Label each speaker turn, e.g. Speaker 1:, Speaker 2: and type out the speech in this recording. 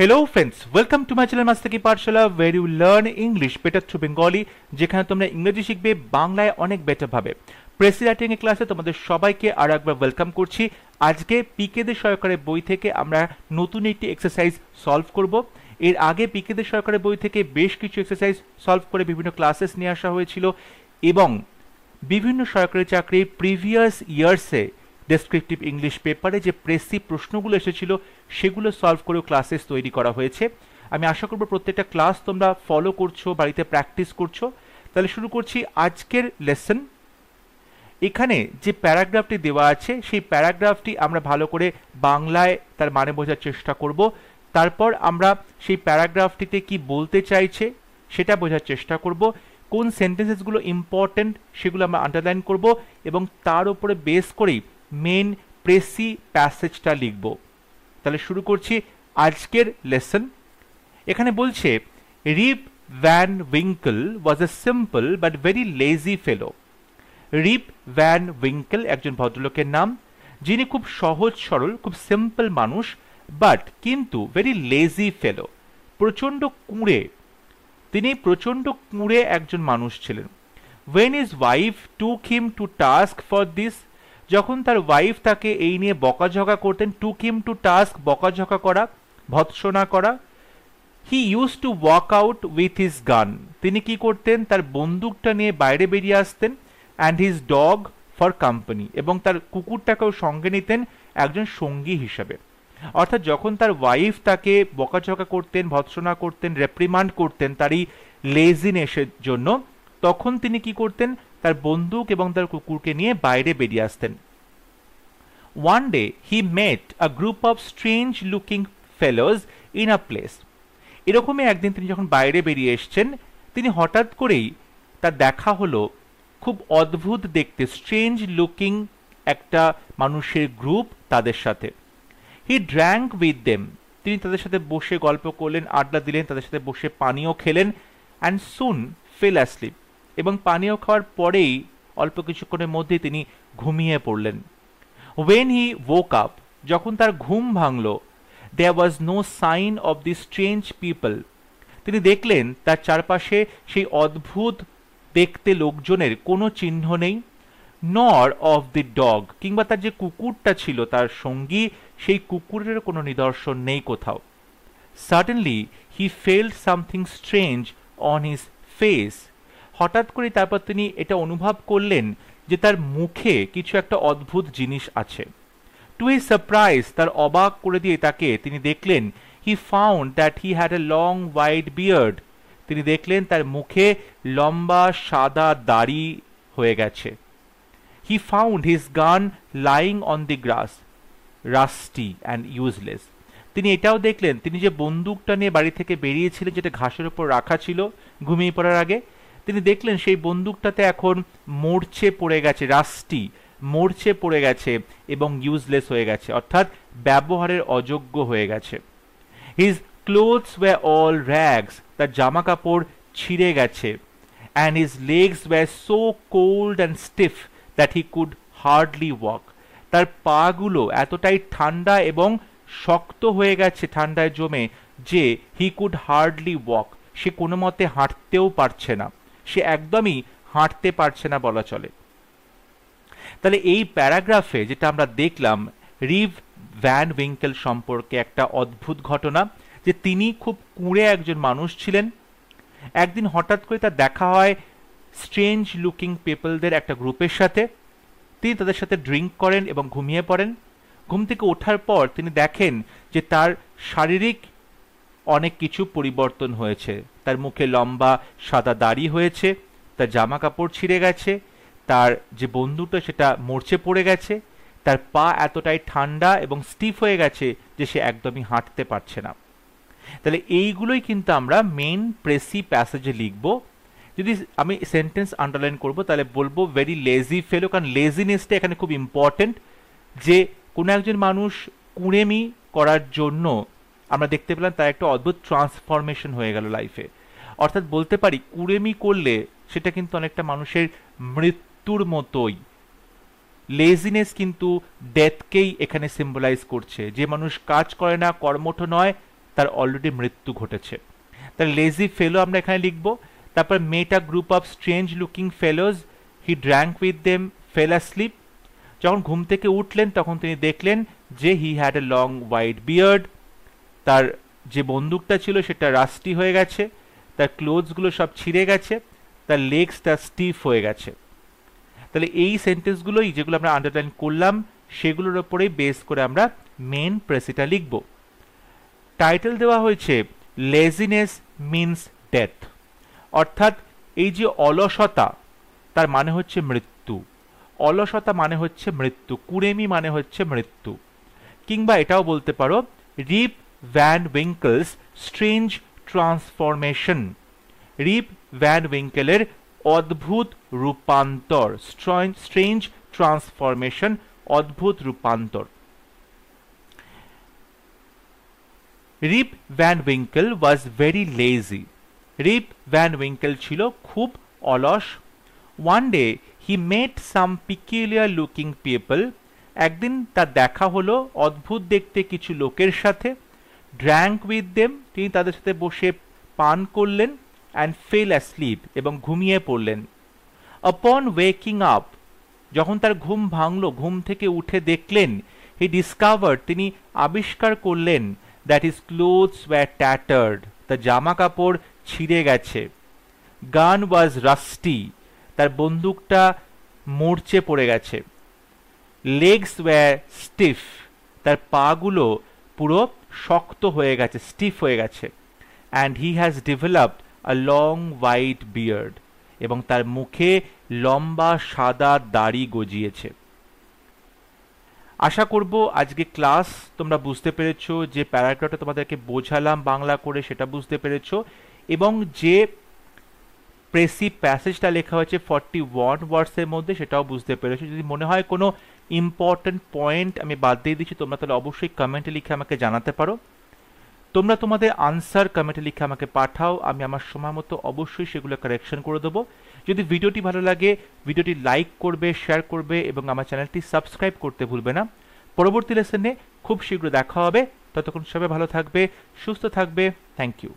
Speaker 1: hello friends welcome to my channel Mastaki Pathshala where you learn English better through Bengali যেখানে তোমরা ইংরেজি শিখবে বাংলায় অনেক বেটারভাবে প্রেসি রাইটিং এর ক্লাসে তোমাদের সবাইকে আরও একবার ওয়েলকাম করছি আজকে পিকেদের সরকারের বই থেকে আমরা নতুন একটি এক্সারসাইজ সলভ করব এর আগে পিকেদের সরকারের বই থেকে বেশ কিছু এক্সারসাইজ সলভ করে বিভিন্ন ক্লাসেস নিয়ে আসা হয়েছিল এবং বিভিন্ন সরকারি চাকরির প্রিভিয়াস ইয়ার্সে ডেসক্রিপটিভ ইংলিশ পেপারে যে প্রেসি প্রশ্নগুলো এসেছিল সেগুলো সলভ করেও ক্লাসেস তৈরি করা হয়েছে আমি আশা করব প্রত্যেকটা ক্লাস তোমরা ফলো করছো বাড়িতে প্র্যাকটিস করছো তাহলে শুরু করছি আজকের লেসন এখানে যে প্যারাগ্রাফটি দেওয়া আছে সেই প্যারাগ্রাফটি আমরা ভালো করে বাংলায় তার মানে বোঝার চেষ্টা করব তারপর আমরা সেই প্যারাগ্রাফটিতে কি বলতে চাইছে সেটা বোঝার চেষ্টা করব কোন সেন্টেন্সেসগুলো ইম্পর্ট্যান্ট সেগুলো আমরা আন্ডারলাইন করব এবং তার উপরে বেস করেই মেন প্রেসি প্যাসেজটা লিখব তাহলে শুরু করছি আজকের লেসন এখানে বলছে Rip Van Winkle was a simple but very lazy fellow Rip Van Winkle একজন ভদ্রলোকের নাম যিনি খুব সহজ সরল খুব সিম্পল মানুষ বাট কিন্তু ভেরি লেজি ফেলো প্রচণ্ড কুঁড়ে তিনি প্রচণ্ড কুঁড়ে একজন মানুষ ছিলেন when his wife to him to task for this যখন তার ওয়াইফ তাকে এই নিয়ে বকাঝকা করতেন টু কিম টু টাস্ক বকাঝকা করা ভৎসনা করা he use to walk out with his gun তিনি কি করতেন তার বন্দুকটা নিয়ে বাইরে বেরিয়ে আসতেন and his dog for company এবং তার কুকুরটাকেও সঙ্গে নিতেন একজন সঙ্গী হিসাবে অর্থাৎ যখন তার ওয়াইফ তাকে বকাঝকা করতেন ভৎসনা করতেন রেপ্রিমান্ড করতেন তারই লেজিনেসের জন্য তখন তিনি কি করতেন তার বন্দুক এবং তার কুকুরকে নিয়ে বাইরে বেরিয়ে আসতেন one day he met a group of strange looking fellows in a place এরকমই একদিন তিনি যখন বাইরে বেরিয়ে এসছেন তিনি হঠাৎ করেই তার দেখা হলো খুব অদ্ভুত দেখতে স্ট্রেঞ্জ লুকিং একটা মানুষের গ্রুপ তাদের সাথে হি ড্র্যাঙ্ক উইথ দেম তিনি তাদের সাথে বসে গল্প করলেন আড্ডা দিলেন তাদের সাথে বসে পানীয় খেলেন অ্যান্ড সুন ফেল অ্যাসলিপ এবং পানীয় খাওয়ার পরেই অল্প কিছুক্ষণের মধ্যে তিনি ঘুমিয়ে পড়লেন ওয়েন হি ওক আপ যখন তার ঘুম ভাঙল there was no sign of the strange people তিনি দেখলেন তার চারপাশে সেই অদ্ভুত দেখতে লোকজনের কোনো চিহ্ন নেই নর অফ দি ডগ কিংবা তার যে কুকুরটা ছিল তার সঙ্গী সেই কুকুরের কোনো নিদর্শন নেই কোথাও suddenly he felt something strange on his face হঠাৎ করে তারপর তিনি এটা অনুভব করলেন যে তার মুখে কিছু একটা অদ্ভুত জিনিস আছে টু এ সারপ্রাইজ তার অবাক করে দিয়ে তাকে তিনি দেখলেন he found that he had a long white beard তিনি দেখলেন তার মুখে লম্বা সাদা দাড়ি হয়ে গেছে he found his gun lying on the grass rusty and useless তিনি এটাও দেখলেন তিনি যে বন্দুকটা নিয়ে বাড়ি থেকে বেরিয়েছিলেন যেটা ঘাসের ওপর রাখা ছিল ঘুমিয়ে পড়ার আগে তিনি দেখলেন সেই বন্দুকটাতে এখন মরচে পড়ে গেছে রাস্টি মরচে পড়ে গেছে এবং ইউজলেস হয়ে গেছে অর্থাৎ ব্যবহারের অযোগ্য হয়ে গেছে his clothes were all rags তার জামা কাপড় ছিঁড়ে গেছে and his legs were so cold and stiff that he could hardly walk তার পাগুলো এতটাই ঠান্ডা এবং শক্ত হয়ে গেছে ঠান্ডায় জমে যে হি কুড হার্ডলি ওয়াক সে কোনো মতে হাঁটতেও পারছে না সে একদমই হাঁটতে পারছে না বলা চলে তাহলে এই প্যারাগ্রাফে যেটা আমরা দেখলাম রিভ ভ্যান উইঙ্কেল সম্পর্কে একটা অদ্ভুত ঘটনা যে তিনি খুব কুঁড়ে একজন মানুষ ছিলেন একদিন হঠাৎ করে তার দেখা হয় স্ট্রেঞ্জ লুকিং পিপলদের একটা গ্রুপের সাথে তিনি তাদের সাথে ড্রিঙ্ক করেন এবং ঘুমিয়ে পড়েন ঘুম থেকে ওঠার পর তিনি দেখেন যে তার শারীরিক অনেক কিছু পরিবর্তন হয়েছে তার মুখে লম্বা সাদা দাড়ি হয়েছে তার জামা কাপড় ছিঁড়ে গেছে তার যে বন্ধুটা সেটা মরচে পড়ে গেছে তার পা এতটাই ঠান্ডা এবং স্টিফ হয়ে গেছে যে সে একদমই হাঁটতে পারছে না তাহলে এইগুলোই কিন্তু আমরা মেন প্রেসি প্যাসেজে লিখব যদি আমি সেন্টেন্স আন্ডারলাইন করব তাহলে বলবো ভেরি লেজি ফেলো কারণ লেজিনেসটা এখানে খুব ইম্পর্টেন্ট যে কোনো একজন মানুষ কুঁড়েমি করার জন্য আমরা দেখতে পেলাম তার একটা অদ্ভুত ট্রান্সফরমেশন হয়ে গেল লাইফে অর্থাৎ বলতে পারি কুড়েমি করলে সেটা কিন্তু অনেকটা মানুষের মৃত্যুর মতোই লেজিনেস কিন্তু ডেথকেই এখানে সিম্বলাইজ করছে যে মানুষ কাজ করে না কর্মঠ নয় তার অলরেডি মৃত্যু ঘটেছে তার লেজি ফেলো আমরা এখানে লিখব তারপর met a group of strange looking fellows he drank with them fell sleep যখন ঘুম থেকে উঠলেন তখন তিনি দেখলেন যে he had a long white beard তার যে বন্দুকটা ছিল সেটা রাস্টি হয়ে গেছে তার ক্লোথসগুলো সব ছিঁড়ে গেছে তার লেগস তার স্টিফ হয়ে গেছে তাহলে এই সেন্টেন্সগুলোই যেগুলো আমরা আন্ডারলাইন করলাম সেগুলোর ওপরেই বেস করে আমরা মেন প্রেসিটা লিখব টাইটেল দেওয়া হয়েছে লেজিনেস মিন্স ডেথ অর্থাৎ এই যে অলসতা তার মানে হচ্ছে মৃত্যু অলসতা মানে হচ্ছে মৃত্যু কুড়েমি মানে হচ্ছে মৃত্যু কিংবা এটাও বলতে পারো Rip Van Winkle's strange transformation Rip Van উইঙ্কেলের অদ্ভুত রূপান্তর স্ট্রেঞ্জ ট্রান্সফরমেশন অদ্ভুত রূপান্তর Rip Van Winkle was very lazy Rip Van Winkle ছিল খুব অলস one day he met some peculiar looking people একদিন তার দেখা হলো অদ্ভুত দেখতে কিছু লোকের সাথে ড্র্যাঙ্ক উইথ দেম তিনি তাদের সাথে বসে পান করলেন অ্যান্ড ফেল অ্যাসলিপ এবং ঘুমিয়ে পড়লেন অপন ওয়েকিং আপ যখন তার ঘুম ভাঙল ঘুম থেকে উঠে দেখলেন হি ডিসকাভার তিনি আবিষ্কার করলেন that his clothes were tattered তার জামা কাপড় ছিঁড়ে গেছে গান ওয়াজ রাস্টি তার বন্দুকটা মরচে পড়ে গেছে লেগস ওয়্যার স্টিফ তার পাগুলো পুরো শক্ত হয়ে গেছে স্টিফ হয়ে গেছে and he has developed a long white beard এবং তার মুখে লম্বা সাদা দাড়ি গজিয়েছে আশা করব আজকে ক্লাস তোমরা বুঝতে পেরেছ যে প্যারাগ্রাফটা তোমাদেরকে বোঝালাম বাংলা করে সেটা বুঝতে পেরেছ এবং যে প্রেসি প্যাসেজটা লেখা হয়েছে ফর্টি ওয়ান ওয়ার্ডসের মধ্যে সেটাও বুঝতে পেরেছো যদি মনে হয় কোনো ইম্পর্ট্যান্ট পয়েন্ট আমি বাদ দিয়ে দিচ্ছি তোমরা তাহলে অবশ্যই কমেন্টে লিখে আমাকে জানাতে পারো তোমরা তোমাদের আনসার কমেন্টে লিখে আমাকে পাঠাও আমি আমার সময় মতো অবশ্যই সেগুলো কারেকশন করে দেবো যদি ভিডিওটি ভালো লাগে ভিডিওটি লাইক করবে শেয়ার করবে এবং আমার চ্যানেলটি সাবস্ক্রাইব করতে ভুলবে না পরবর্তী লেসনে খুব শীঘ্র দেখা হবে ততক্ষণ সবাই ভালো থাকবে সুস্থ থাকবে থ্যাংক ইউ